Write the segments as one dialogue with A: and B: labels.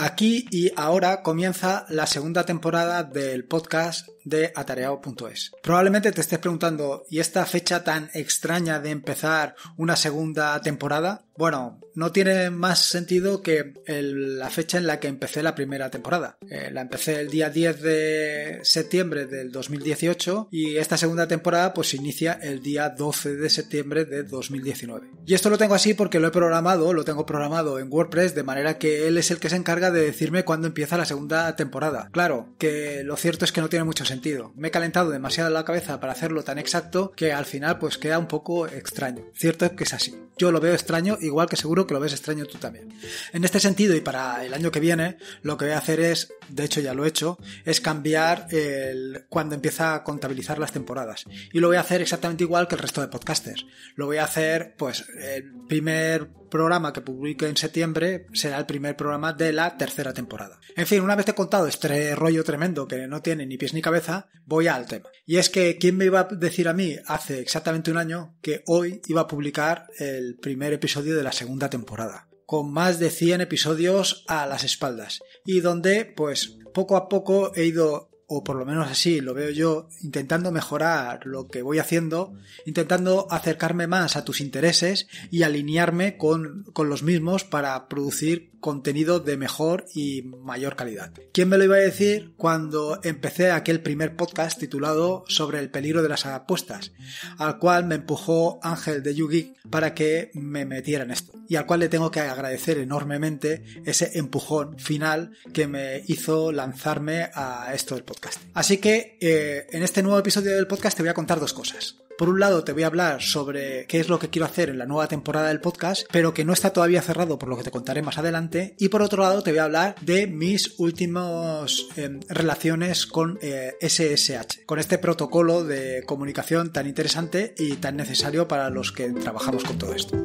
A: Aquí y ahora comienza la segunda temporada del podcast de atareado.es. Probablemente te estés preguntando, ¿y esta fecha tan extraña de empezar una segunda temporada? Bueno, no tiene más sentido que la fecha en la que empecé la primera temporada. Eh, la empecé el día 10 de septiembre del 2018 y esta segunda temporada pues inicia el día 12 de septiembre de 2019. Y esto lo tengo así porque lo he programado, lo tengo programado en WordPress de manera que él es el que se encarga de decirme cuándo empieza la segunda temporada. Claro, que lo cierto es que no tiene mucho sentido. Me he calentado demasiado la cabeza para hacerlo tan exacto que al final pues queda un poco extraño. Cierto es que es así. Yo lo veo extraño igual que seguro que lo ves extraño tú también. En este sentido, y para el año que viene, lo que voy a hacer es, de hecho ya lo he hecho, es cambiar el, cuando empieza a contabilizar las temporadas. Y lo voy a hacer exactamente igual que el resto de podcasters. Lo voy a hacer, pues, el primer programa que publique en septiembre será el primer programa de la tercera temporada. En fin, una vez te he contado este rollo tremendo que no tiene ni pies ni cabeza, voy al tema. Y es que, ¿quién me iba a decir a mí hace exactamente un año que hoy iba a publicar el primer episodio de la segunda temporada? con más de 100 episodios a las espaldas y donde pues poco a poco he ido o por lo menos así lo veo yo, intentando mejorar lo que voy haciendo, intentando acercarme más a tus intereses y alinearme con, los mismos para producir contenido de mejor y mayor calidad. ¿Quién me lo iba a decir cuando empecé aquel primer podcast titulado sobre el peligro de las apuestas, al cual me empujó Ángel de Yugi para que me metiera en esto, y al cual le tengo que agradecer enormemente ese empujón final que me hizo lanzarme a esto del podcast? Así que eh, en este nuevo episodio del podcast te voy a contar dos cosas. Por un lado, te voy a hablar sobre qué es lo que quiero hacer en la nueva temporada del podcast, pero que no está todavía cerrado, por lo que te contaré más adelante. Y por otro lado, te voy a hablar de mis últimas em, relaciones con SSH, eh, con este protocolo de comunicación tan interesante y tan necesario para los que trabajamos con todo esto.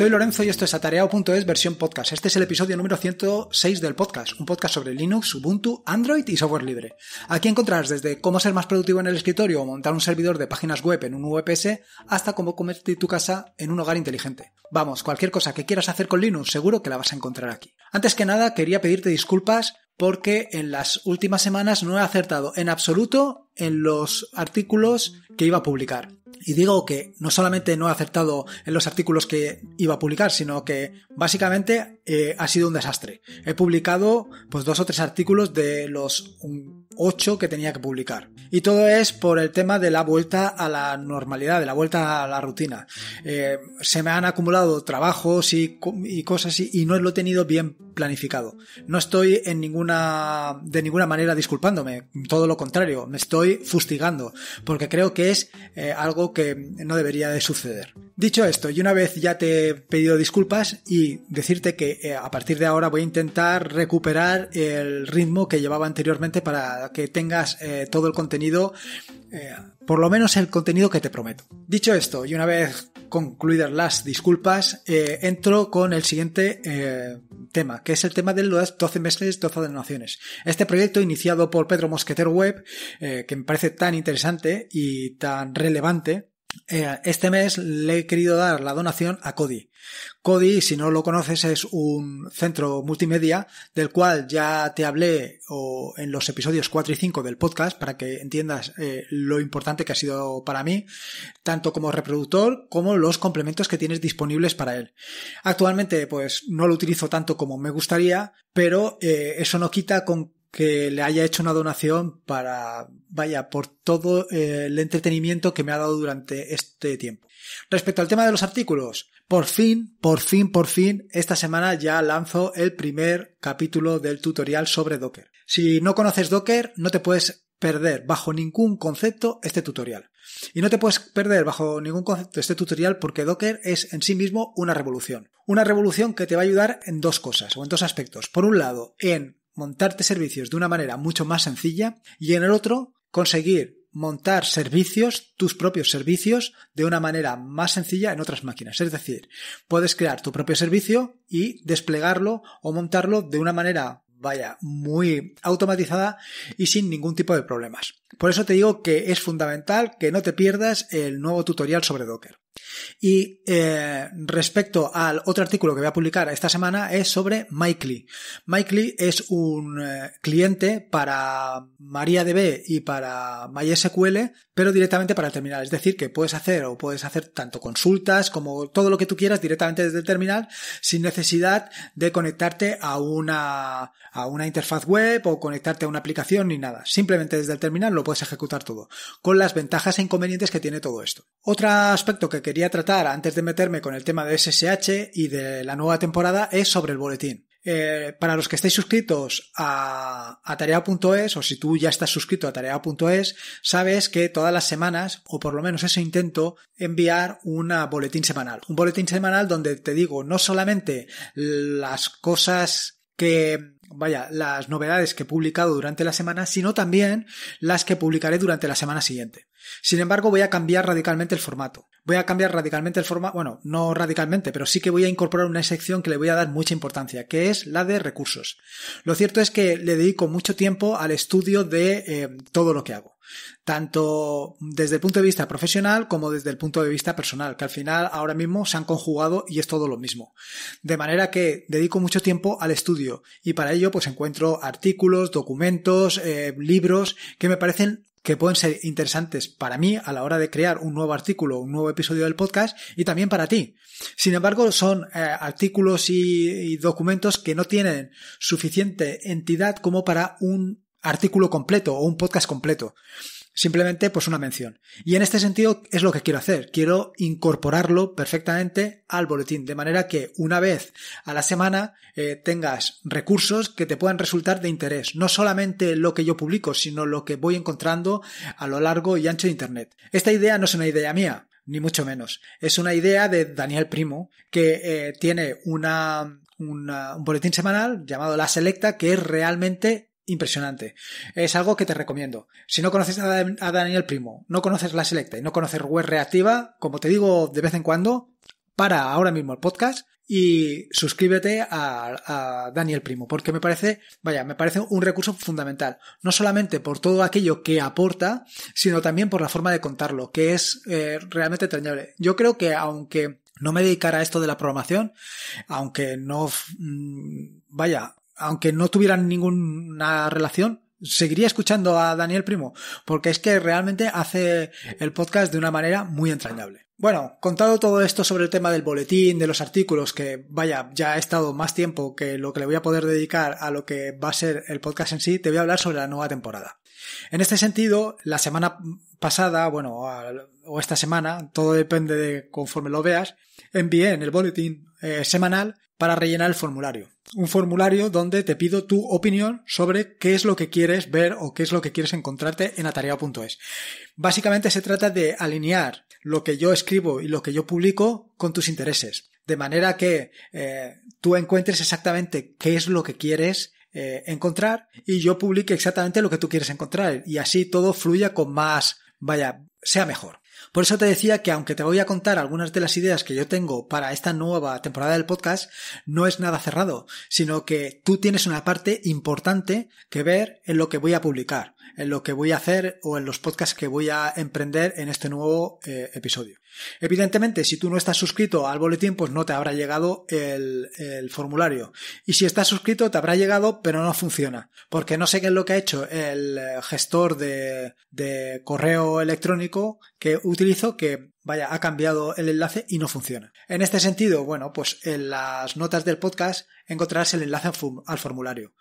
A: Soy Lorenzo y esto es atareado.es versión podcast. Este es el episodio número 106 del podcast, un podcast sobre Linux, Ubuntu, Android y software libre. Aquí encontrarás desde cómo ser más productivo en el escritorio o montar un servidor de páginas web en un VPS hasta cómo convertir tu casa en un hogar inteligente. Vamos, cualquier cosa que quieras hacer con Linux seguro que la vas a encontrar aquí. Antes que nada, quería pedirte disculpas porque en las últimas semanas no he acertado en absoluto en los artículos que iba a publicar. Y digo que no solamente no he aceptado en los artículos que iba a publicar, sino que básicamente eh, ha sido un desastre. He publicado pues dos o tres artículos de los ocho que tenía que publicar. Y todo es por el tema de la vuelta a la normalidad, de la vuelta a la rutina. Eh, se me han acumulado trabajos y, cosas y, no lo he tenido bien planificado. No estoy en ninguna, de ninguna manera disculpándome, todo lo contrario, me estoy fustigando, porque creo que es eh, algo que no debería de suceder. Dicho esto, y una vez ya te he pedido disculpas y decirte que eh, a partir de ahora voy a intentar recuperar el ritmo que llevaba anteriormente para que tengas eh, todo el contenido, eh, por lo menos el contenido que te prometo. Dicho esto, y una vez concluidas las disculpas, entro con el siguiente tema, que es el tema de las 12 meses, 12 donaciones. Este proyecto iniciado por Pedro Mosqueter Web, que me parece tan interesante y tan relevante, eh, este mes le he querido dar la donación a Cody. Cody, si no lo conoces, es un centro multimedia del cual ya te hablé en los episodios 4 y 5 del podcast para que entiendas eh, lo importante que ha sido para mí, tanto como reproductor como los complementos que tienes disponibles para él. Actualmente, pues no lo utilizo tanto como me gustaría, pero eh, eso no quita con que le haya hecho una donación para, vaya, por todo eh, el entretenimiento que me ha dado durante este tiempo. Respecto al tema de los artículos, por fin, por fin, por fin, esta semana ya lanzo el primer capítulo del tutorial sobre Docker. Si no conoces Docker, no te puedes perder bajo ningún concepto este tutorial. Y no te puedes perder bajo ningún concepto este tutorial porque Docker es en sí mismo una revolución. Una revolución que te va a ayudar en dos cosas o en dos aspectos. Por un lado, en montarte servicios de una manera mucho más sencilla y en el otro conseguir montar servicios, tus propios servicios, de una manera más sencilla en otras máquinas. Es decir, puedes crear tu propio servicio y desplegarlo o montarlo de una manera, vaya, muy automatizada y sin ningún tipo de problemas. Por eso te digo que es fundamental que no te pierdas el nuevo tutorial sobre Docker. Y eh, respecto al otro artículo que voy a publicar esta semana es sobre Mycli. Mycli es un eh, cliente para MariaDB y para MySQL, pero directamente para el terminal. Es decir, que puedes hacer o puedes hacer tanto consultas como todo lo que tú quieras directamente desde el terminal sin necesidad de conectarte a una, a una interfaz web o conectarte a una aplicación ni nada. Simplemente desde el terminal lo puedes ejecutar todo, con las ventajas e inconvenientes que tiene todo esto. Otro aspecto que quería tratar antes de meterme con el tema de SSH y de la nueva temporada es sobre el boletín. Eh, para los que estéis suscritos a, a tarea.es o si tú ya estás suscrito a tarea.es, sabes que todas las semanas, o por lo menos eso intento, enviar un boletín semanal. Un boletín semanal donde te digo no solamente las cosas que vaya, las novedades que he publicado durante la semana, sino también las que publicaré durante la semana siguiente. Sin embargo, voy a cambiar radicalmente el formato. Voy a cambiar radicalmente el formato, bueno, no radicalmente, pero sí que voy a incorporar una sección que le voy a dar mucha importancia, que es la de recursos. Lo cierto es que le dedico mucho tiempo al estudio de eh, todo lo que hago tanto desde el punto de vista profesional como desde el punto de vista personal, que al final ahora mismo se han conjugado y es todo lo mismo. De manera que dedico mucho tiempo al estudio y para ello pues encuentro artículos, documentos, eh, libros que me parecen que pueden ser interesantes para mí a la hora de crear un nuevo artículo, un nuevo episodio del podcast y también para ti. Sin embargo, son eh, artículos y documentos que no tienen suficiente entidad como para un artículo completo o un podcast completo. Simplemente pues una mención. Y en este sentido es lo que quiero hacer. Quiero incorporarlo perfectamente al boletín, de manera que una vez a la semana eh, tengas recursos que te puedan resultar de interés. No solamente lo que yo publico, sino lo que voy encontrando a lo largo y ancho de Internet. Esta idea no es una idea mía ni mucho menos. Es una idea de Daniel Primo, que eh, tiene una, un boletín semanal llamado La Selecta, que es realmente impresionante. Es algo que te recomiendo. Si no conoces a Daniel Primo, no conoces la Selecta y no conoces Web Reactiva, como te digo de vez en cuando, para ahora mismo el podcast y suscríbete a, Daniel Primo, porque me parece, vaya, me parece un recurso fundamental, no solamente por todo aquello que aporta, sino también por la forma de contarlo, que es eh, realmente entrañable. Yo creo que aunque no me dedicara a esto de la programación, aunque no, mm, vaya, aunque no tuvieran ninguna relación, seguiría escuchando a Daniel Primo, porque es que realmente hace el podcast de una manera muy entrañable. Bueno, contado todo esto sobre el tema del boletín, de los artículos, que vaya, ya he estado más tiempo que lo que le voy a poder dedicar a lo que va a ser el podcast en sí, te voy a hablar sobre la nueva temporada. En este sentido, la semana pasada, bueno, o esta semana, todo depende de conforme lo veas, envié en el boletín eh, semanal para rellenar el formulario un formulario donde te pido tu opinión sobre qué es lo que quieres ver o qué es lo que quieres encontrarte en atareado.es. Básicamente se trata de alinear lo que yo escribo y lo que yo publico con tus intereses, de manera que eh, tú encuentres exactamente qué es lo que quieres eh, encontrar y yo publique exactamente lo que tú quieres encontrar y así todo fluya con más, vaya, sea mejor. Por eso te decía que aunque te voy a contar algunas de las ideas que yo tengo para esta nueva temporada del podcast, no es nada cerrado, sino que tú tienes una parte importante que ver en lo que voy a publicar, en lo que voy a hacer o en los podcasts que voy a emprender en este nuevo eh, episodio. Evidentemente, si tú no estás suscrito al boletín, pues no te habrá llegado el, formulario. Y si estás suscrito, te habrá llegado, pero no funciona. Porque no sé qué es lo que ha hecho el gestor de, de correo electrónico que utilizo, que vaya, ha cambiado el enlace y no funciona. En este sentido, bueno, pues en las notas del podcast encontrarás el enlace al formulario.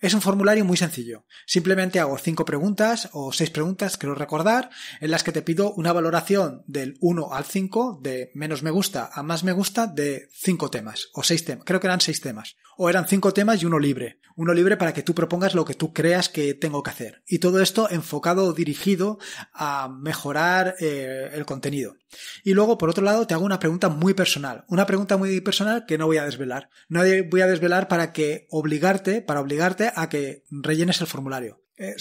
A: Es un formulario muy sencillo. Simplemente hago cinco preguntas o seis preguntas, creo recordar, en las que te pido una valoración del 1 al 5, de menos me gusta a más me gusta, de cinco temas o seis temas. Creo que eran seis temas. O eran cinco temas y uno libre. Uno libre para que tú propongas lo que tú creas que tengo que hacer. Y todo esto enfocado o dirigido a mejorar eh, el contenido. Y luego, por otro lado, te hago una pregunta muy personal. Una pregunta muy personal que no voy a desvelar. No voy a desvelar para que obligarte, para obligarte a que rellenes el formulario. Eh,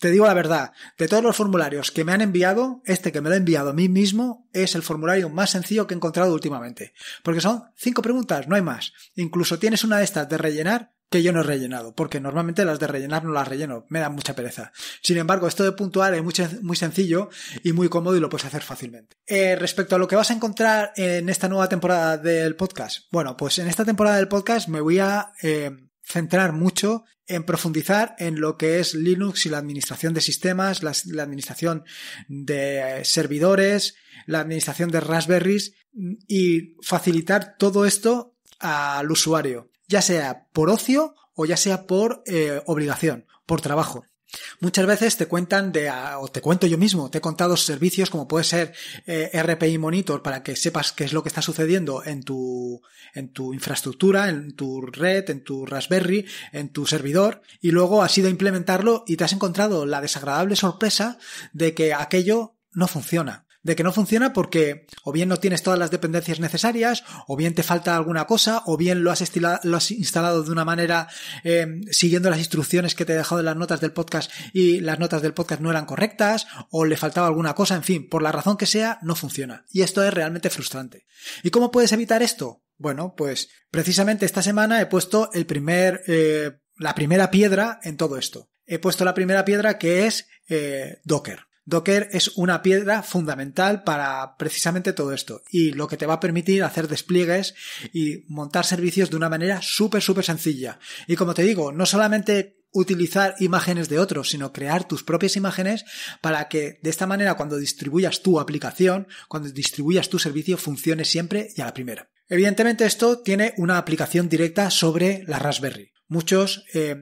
A: te digo la verdad, de todos los formularios que me han enviado, este que me lo he enviado a mí mismo es el formulario más sencillo que he encontrado últimamente. Porque son cinco preguntas, no hay más. Incluso tienes una de estas de rellenar que yo no he rellenado, porque normalmente las de rellenar no las relleno, me da mucha pereza. Sin embargo, esto de puntual es muy, sencillo y muy cómodo y lo puedes hacer fácilmente. Eh, respecto a lo que vas a encontrar en esta nueva temporada del podcast, bueno, pues en esta temporada del podcast me voy a eh, centrar mucho en profundizar en lo que es Linux y la administración de sistemas, la, la administración de servidores, la administración de raspberries y facilitar todo esto al usuario ya sea por ocio o ya sea por eh, obligación, por trabajo. Muchas veces te cuentan de, o te cuento yo mismo, te he contado servicios como puede ser eh, RPI Monitor para que sepas qué es lo que está sucediendo en tu, en tu infraestructura, en tu red, en tu Raspberry, en tu servidor, y luego has ido a implementarlo y te has encontrado la desagradable sorpresa de que aquello no funciona de que no funciona porque o bien no tienes todas las dependencias necesarias, o bien te falta alguna cosa, o bien lo has, lo has instalado de una manera em, siguiendo las instrucciones que te he dejado en las notas del podcast y las notas del podcast no eran correctas, o le faltaba alguna cosa, en fin, por la razón que sea, no funciona. Y esto es realmente frustrante. ¿Y cómo puedes evitar esto? Bueno, pues precisamente esta semana he puesto el primer, eh, la primera piedra en todo esto. He puesto la primera piedra que es eh, Docker. Docker es una piedra fundamental para precisamente todo esto y lo que te va a permitir hacer despliegues y montar servicios de una manera súper, súper sencilla. Y como te digo, no solamente utilizar imágenes de otros, sino crear tus propias imágenes para que de esta manera cuando distribuyas tu aplicación, cuando distribuyas tu servicio, funcione siempre y a la primera. Evidentemente esto tiene una aplicación directa sobre la Raspberry. Muchos eh,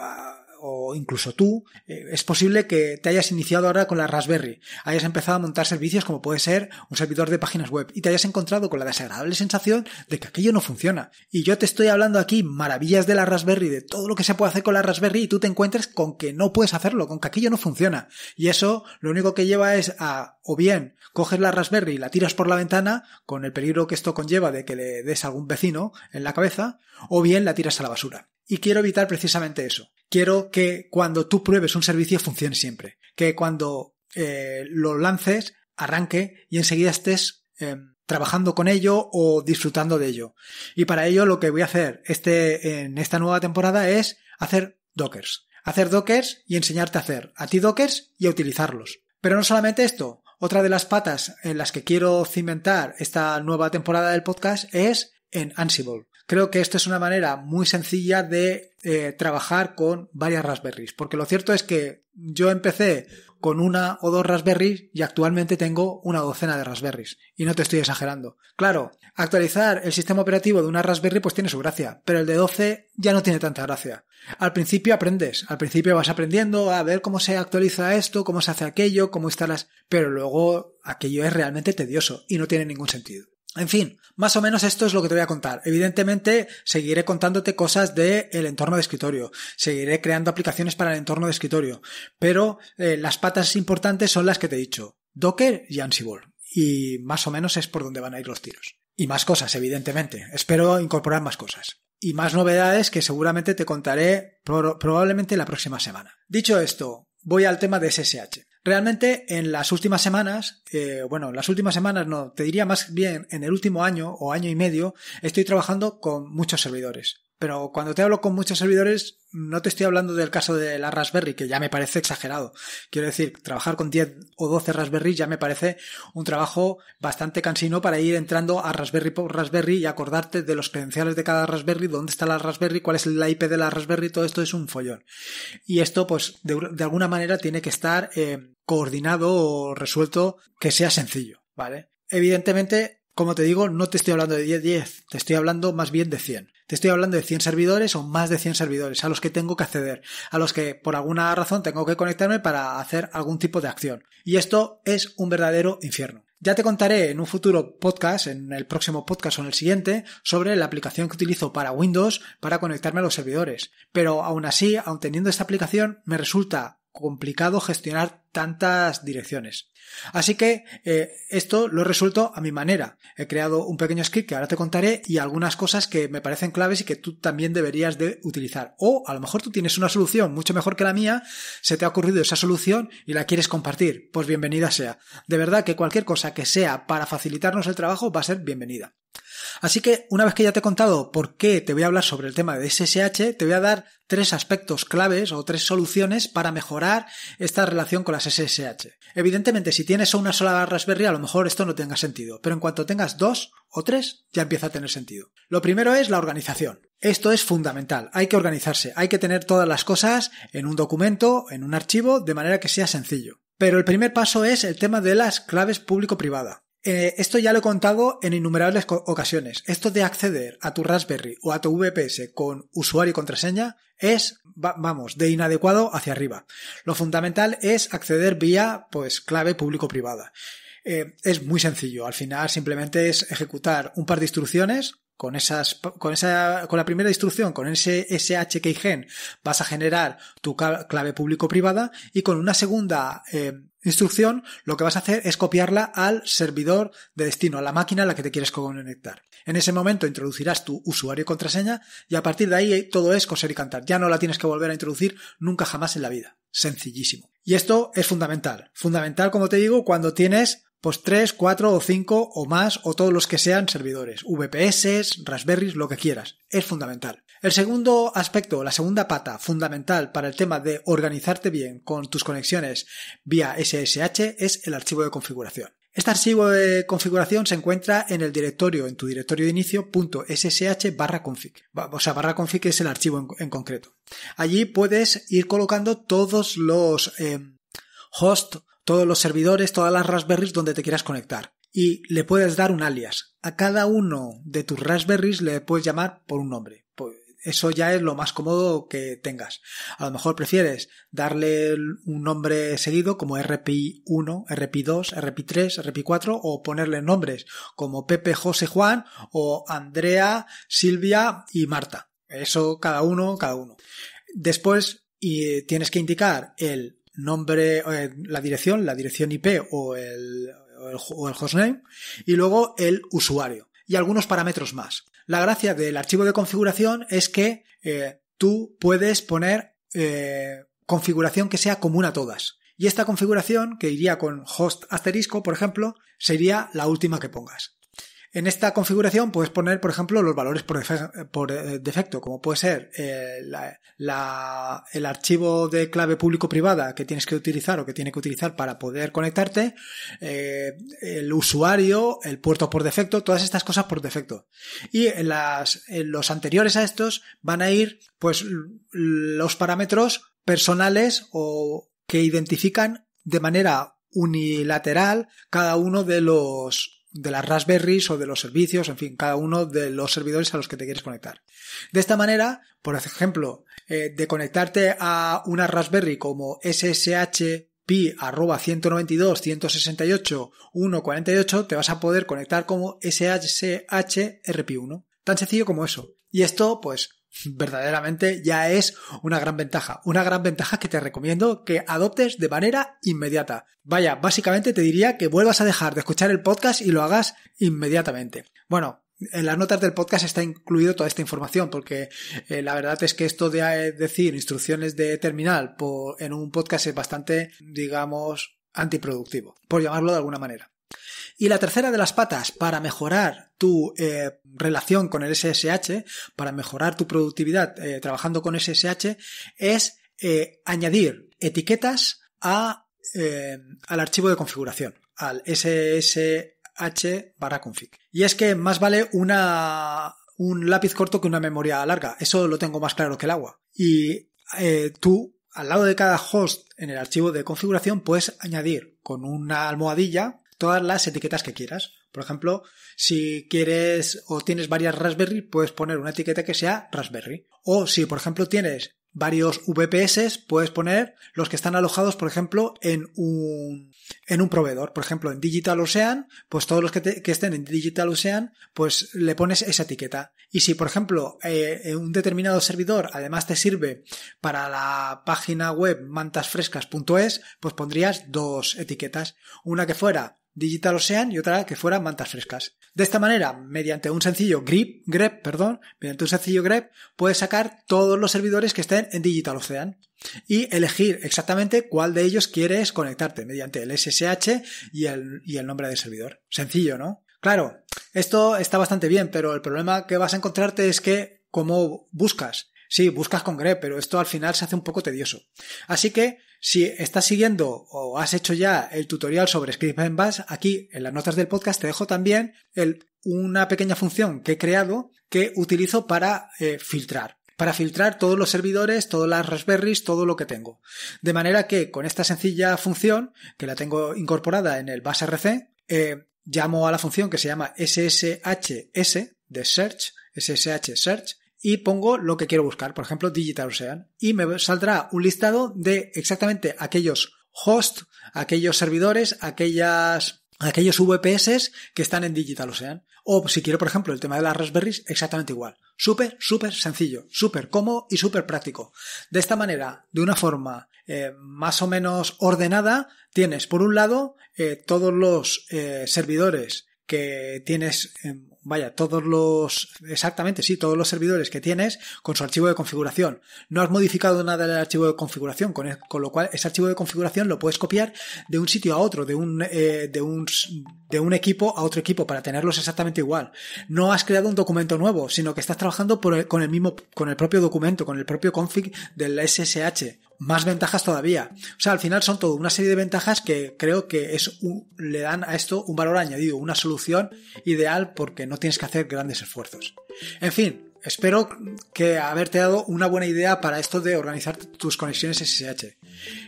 A: ah, o incluso tú, eh, es posible que te hayas iniciado ahora con la Raspberry, hayas empezado a montar servicios como puede ser un servidor de páginas web y te hayas encontrado con la desagradable sensación de que aquello no funciona. Y yo te estoy hablando aquí maravillas de la Raspberry, de todo lo que se puede hacer con la Raspberry y tú te encuentres con que no puedes hacerlo, con que aquello no funciona. Y eso lo único que lleva es a, o bien, coges la Raspberry y la tiras por la ventana, con el peligro que esto conlleva de que le des a algún vecino en la cabeza, o bien la tiras a la basura. Y quiero evitar precisamente eso. Quiero que cuando tú pruebes un servicio funcione siempre. Que cuando eh, lo lances, arranque y enseguida estés em, trabajando con ello o disfrutando de ello. Y para ello lo que voy a hacer este, en esta nueva temporada es hacer dockers. Hacer dockers y enseñarte a hacer a ti dockers y a utilizarlos. Pero no solamente esto, otra de las patas en las que quiero cimentar esta nueva temporada del podcast es en Ansible. Creo que esta es una manera muy sencilla de eh, trabajar con varias Raspberries, porque lo cierto es que yo empecé con una o dos Raspberries y actualmente tengo una docena de Raspberries. Y no te estoy exagerando. Claro, actualizar el sistema operativo de una Raspberry pues tiene su gracia, pero el de 12 ya no tiene tanta gracia. Al principio aprendes, al principio vas aprendiendo a ver cómo se actualiza esto, cómo se hace aquello, cómo instalas, pero luego aquello es realmente tedioso y no tiene ningún sentido. En fin, más o menos esto es lo que te voy a contar. Evidentemente, seguiré contándote cosas del entorno de escritorio, seguiré creando aplicaciones para el entorno de escritorio, pero eh, las patas importantes son las que te he dicho, Docker y Ansible. Y más o menos es por donde van a ir los tiros. Y más cosas, evidentemente. Espero incorporar más cosas. Y más novedades que seguramente te contaré probablemente la próxima semana. Dicho esto, voy al tema de SSH. Realmente en las últimas semanas, eh, bueno, las últimas semanas no, te diría más bien en el último año o año y medio, estoy trabajando con muchos servidores. Pero cuando te hablo con muchos servidores, no te estoy hablando del caso de la Raspberry, que ya me parece exagerado. Quiero decir, trabajar con 10 o 12 Raspberry ya me parece un trabajo bastante cansino para ir entrando a Raspberry por Raspberry y acordarte de los credenciales de cada Raspberry, dónde está la Raspberry, cuál es la IP de la Raspberry, todo esto es un follón. Y esto, pues, de, alguna manera tiene que estar eh, coordinado o resuelto que sea sencillo, ¿vale? Evidentemente, como te digo, no te estoy hablando de 10, 10, te estoy hablando más bien de 100. Te estoy hablando de 100 servidores o más de 100 servidores a los que tengo que acceder, a los que por alguna razón tengo que conectarme para hacer algún tipo de acción. Y esto es un verdadero infierno. Ya te contaré en un futuro podcast, en el próximo podcast o en el siguiente, sobre la aplicación que utilizo para Windows para conectarme a los servidores. Pero aún así, aun teniendo esta aplicación, me resulta complicado gestionar tantas direcciones. Así que eh, esto lo he resuelto a mi manera. He creado un pequeño script que ahora te contaré y algunas cosas que me parecen claves y que tú también deberías de utilizar. O a lo mejor tú tienes una solución mucho mejor que la mía, se te ha ocurrido esa solución y la quieres compartir. Pues bienvenida sea. De verdad que cualquier cosa que sea para facilitarnos el trabajo va a ser bienvenida. Así que una vez que ya te he contado por qué te voy a hablar sobre el tema de SSH, te voy a dar tres aspectos claves o tres soluciones para mejorar esta relación con las SSH. Evidentemente, si tienes una sola Raspberry, a lo mejor esto no tenga sentido, pero en cuanto tengas dos o tres, ya empieza a tener sentido. Lo primero es la organización. Esto es fundamental, hay que organizarse, hay que tener todas las cosas en un documento, en un archivo, de manera que sea sencillo. Pero el primer paso es el tema de las claves público-privada. Eh, esto ya lo he contado en innumerables ocasiones. Esto de acceder a tu Raspberry o a tu VPS con usuario y contraseña es, vamos, de inadecuado hacia arriba. Lo fundamental es acceder vía, pues, clave público-privada. Eh, es muy sencillo. Al final simplemente es ejecutar un par de instrucciones con esas, con esa, con la primera instrucción, con ese SHKGen, vas a generar tu clave público-privada y con una segunda eh, instrucción, lo que vas a hacer es copiarla al servidor de destino, a la máquina a la que te quieres conectar. En ese momento introducirás tu usuario y contraseña y a partir de ahí todo es coser y cantar. Ya no la tienes que volver a introducir nunca jamás en la vida. Sencillísimo. Y esto es fundamental. Fundamental, como te digo, cuando tienes pues tres, cuatro o cinco o más o todos los que sean servidores, VPS, Raspberries, lo que quieras. Es fundamental. El segundo aspecto, la segunda pata fundamental para el tema de organizarte bien con tus conexiones vía SSH es el archivo de configuración. Este archivo de configuración se encuentra en el directorio, en tu directorio de inicio, .ssh barra config. O sea, barra config es el archivo en, concreto. Allí puedes ir colocando todos los em, hosts, todos los servidores, todas las raspberries donde te quieras conectar. Y le puedes dar un alias. A cada uno de tus raspberries le puedes llamar por un nombre eso ya es lo más cómodo que tengas. A lo mejor prefieres darle un nombre seguido como rp 1, rp 2, rp 3, rp 4 o ponerle nombres como Pepe, José, Juan o Andrea, Silvia y Marta. Eso cada uno, cada uno. Después y tienes que indicar el nombre, eh, la dirección, la dirección IP o el, o el hostname y luego el usuario y algunos parámetros más. La gracia del archivo de configuración es que eh, tú puedes poner eh, configuración que sea común a todas. Y esta configuración, que iría con host asterisco, por ejemplo, sería la última que pongas. En esta configuración puedes poner, por ejemplo, los valores por, eh, defecto, como puede ser eh, el archivo de clave público-privada que tienes que utilizar o que tiene que utilizar para poder conectarte, eh, el usuario, el puerto por defecto, todas estas cosas por defecto. Y en, los anteriores a estos van a ir, pues, los parámetros personales o que identifican de manera unilateral cada uno de los de las raspberries o de los servicios, en fin, cada uno de los servidores a los que te quieres conectar. De esta manera, por ejemplo, eh, de conectarte a una raspberry como SSH pi arroba 192 te vas a poder conectar como sshrp 1 Tan sencillo como eso. Y esto, pues, verdaderamente ya es una gran ventaja. Una gran ventaja que te recomiendo que adoptes de manera inmediata. Vaya, básicamente te diría que vuelvas a dejar de escuchar el podcast y lo hagas inmediatamente. Bueno, en las notas del podcast está incluido toda esta información, porque eh, la verdad es que esto de eh, decir instrucciones de terminal en un podcast es bastante, digamos, antiproductivo, por llamarlo de alguna manera. Y la tercera de las patas para mejorar tu eh, relación con el SSH, para mejorar tu productividad eh, trabajando con SSH, es eh, añadir etiquetas a, al archivo de configuración, al SSH barra config. Y es que más vale una, un lápiz corto que una memoria larga. Eso lo tengo más claro que el agua. Y tú al lado de cada host en el archivo de configuración puedes añadir con una almohadilla todas las etiquetas que quieras. Por ejemplo, si quieres o tienes varias Raspberry, puedes poner una etiqueta que sea Raspberry. O si, por ejemplo, tienes varios VPS, puedes poner los que están alojados, por ejemplo, en un, en un proveedor. Por ejemplo, en Digital Ocean, pues todos los que, que estén en Digital Ocean, pues le pones esa etiqueta. Y si, por ejemplo, eh, un determinado servidor además te sirve para la página web mantasfrescas.es, pues pondrías dos etiquetas. Una que fuera Digital Ocean y otra que fuera mantas frescas. De esta manera, mediante un sencillo grip, grep, perdón, mediante un sencillo grep, puedes sacar todos los servidores que estén en Digital Ocean y elegir exactamente cuál de ellos quieres conectarte mediante el SSH y el, y el nombre del servidor. Sencillo, ¿no? Claro, esto está bastante bien, pero el problema que vas a encontrarte es que, ¿cómo buscas? Sí, buscas con grep, pero esto al final se hace un poco tedioso. Así que si estás siguiendo o has hecho ya el tutorial sobre script en aquí en las notas del podcast te dejo también una pequeña función que he creado que utilizo para eh, filtrar. Para filtrar todos los servidores, todas las Raspberries, todo lo que tengo. De manera que con esta sencilla función, que la tengo incorporada en el BashRC, eh, llamo a la función que se llama SSHS de search, SSH search, y pongo lo que quiero buscar, por ejemplo, Digital Ocean, y me saldrá un listado de exactamente aquellos hosts, aquellos servidores, aquellas aquellos VPS que están en Digital Ocean. O si quiero, por ejemplo, el tema de las Raspberries, exactamente igual. Súper, súper sencillo, súper cómodo y súper práctico. De esta manera, de una forma eh, más o menos ordenada, tienes por un lado eh, todos los eh, servidores que tienes em, vaya, todos los, exactamente, sí, todos los servidores que tienes con su archivo de configuración. No has modificado nada del archivo de configuración, con, lo cual ese archivo de configuración lo puedes copiar de un sitio a otro, de un, eh, de un, de un equipo a otro equipo para tenerlos exactamente igual. No has creado un documento nuevo, sino que estás trabajando con el mismo, con el propio documento, con el propio config del SSH más ventajas todavía. O sea, al final son todo una serie de ventajas que creo que es un, le dan a esto un valor añadido, una solución ideal porque no tienes que hacer grandes esfuerzos. En fin, espero que haberte dado una buena idea para esto de organizar tus conexiones SSH.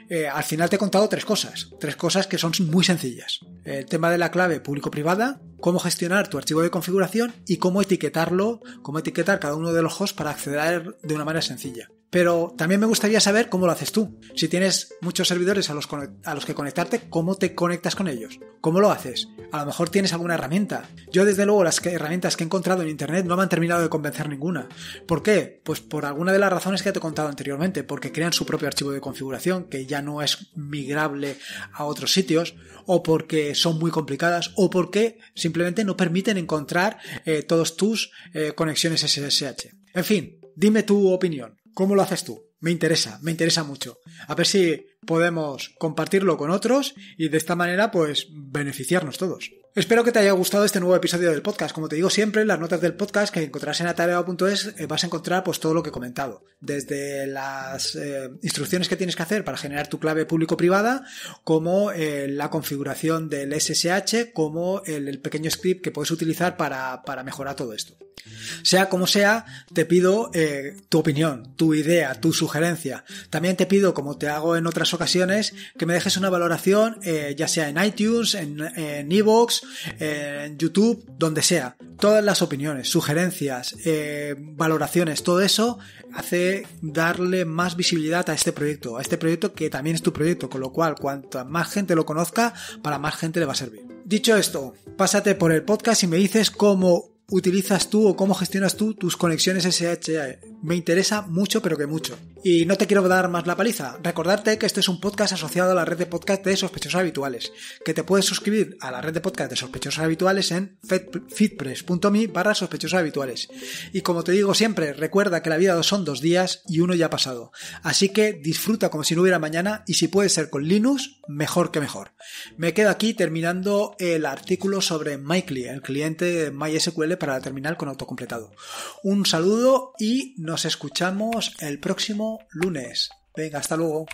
A: Eh, al final te he contado tres cosas, tres cosas que son muy sencillas. El tema de la clave público-privada, cómo gestionar tu archivo de configuración y cómo etiquetarlo, cómo etiquetar cada uno de los hosts para acceder de una manera sencilla. Pero también me gustaría saber cómo lo haces tú. Si tienes muchos servidores a los, que conectarte, ¿cómo te conectas con ellos? ¿Cómo lo haces? A lo mejor tienes alguna herramienta. Yo desde luego las herramientas que he encontrado en Internet no me han terminado de convencer ninguna. ¿Por qué? Pues por alguna de las razones que te he contado anteriormente, porque crean su propio archivo de configuración que ya no es migrable a otros sitios, o porque son muy complicadas, o porque simplemente no permiten encontrar todas eh, todos tus eh, conexiones SSH. En fin, dime tu opinión. ¿Cómo lo haces tú? Me interesa, me interesa mucho. A ver si podemos compartirlo con otros y de esta manera pues beneficiarnos todos. Espero que te haya gustado este nuevo episodio del podcast. Como te digo siempre, en las notas del podcast que encontrarás en atareo.es eh, vas a encontrar pues, todo lo que he comentado. Desde las eh, instrucciones que tienes que hacer para generar tu clave público-privada, como eh, la configuración del SSH, como el, pequeño script que puedes utilizar para, mejorar todo esto. Sea como sea, te pido tu opinión, tu idea, tu sugerencia. También te pido, como te hago en otras ocasiones, que me dejes una valoración, ya sea en iTunes, en, en Evox, en YouTube, donde sea. Todas las opiniones, sugerencias, eh, valoraciones, todo eso hace darle más visibilidad a este proyecto, a este proyecto que también es tu proyecto, con lo cual cuanta más gente lo conozca, para más gente le va a servir. Dicho esto, pásate por el podcast y me dices cómo utilizas tú o cómo gestionas tú tus conexiones SHA. Me interesa mucho, pero que mucho. Y no te quiero dar más la paliza. Recordarte que este es un podcast asociado a la red de podcast de sospechosos habituales, que te puedes suscribir a la red de podcast de sospechosos habituales en fitpress.me barra sospechosos habituales. Y como te digo siempre, recuerda que la vida son dos días y uno ya ha pasado. Así que disfruta como si no hubiera mañana y si puede ser con Linux, mejor que mejor. Me quedo aquí terminando el artículo sobre Mikely, el cliente MySQL para la terminal con autocompletado. Un saludo y nos escuchamos el próximo lunes. Venga, hasta luego.